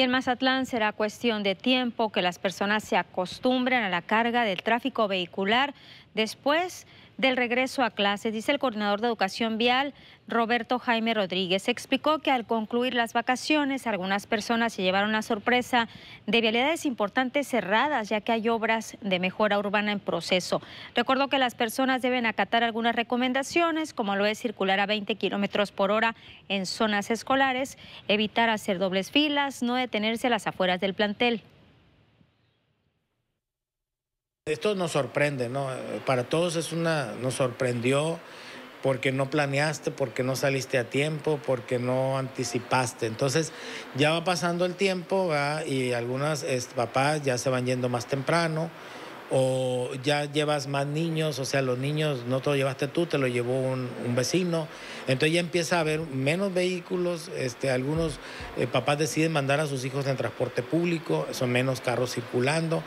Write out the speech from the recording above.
Y en Mazatlán será cuestión de tiempo que las personas se acostumbren a la carga del tráfico vehicular después del regreso a clases, dice el coordinador de educación vial, Roberto Jaime Rodríguez. Explicó que al concluir las vacaciones, algunas personas se llevaron la sorpresa de vialidades importantes cerradas, ya que hay obras de mejora urbana en proceso. Recordó que las personas deben acatar algunas recomendaciones, como lo es circular a 20 kilómetros por hora en zonas escolares, evitar hacer dobles filas, no detenerse a las afueras del plantel esto nos sorprende, ¿no? Para todos es una, nos sorprendió porque no planeaste, porque no saliste a tiempo, porque no anticipaste. Entonces ya va pasando el tiempo y algunas papás ya se van yendo más temprano o ya llevas más niños, o sea, los niños no te lo llevaste tú, te lo llevó un, vecino. Entonces ya empieza a haber menos vehículos, este, algunos eh, papás deciden mandar a sus hijos en transporte público, son menos carros circulando.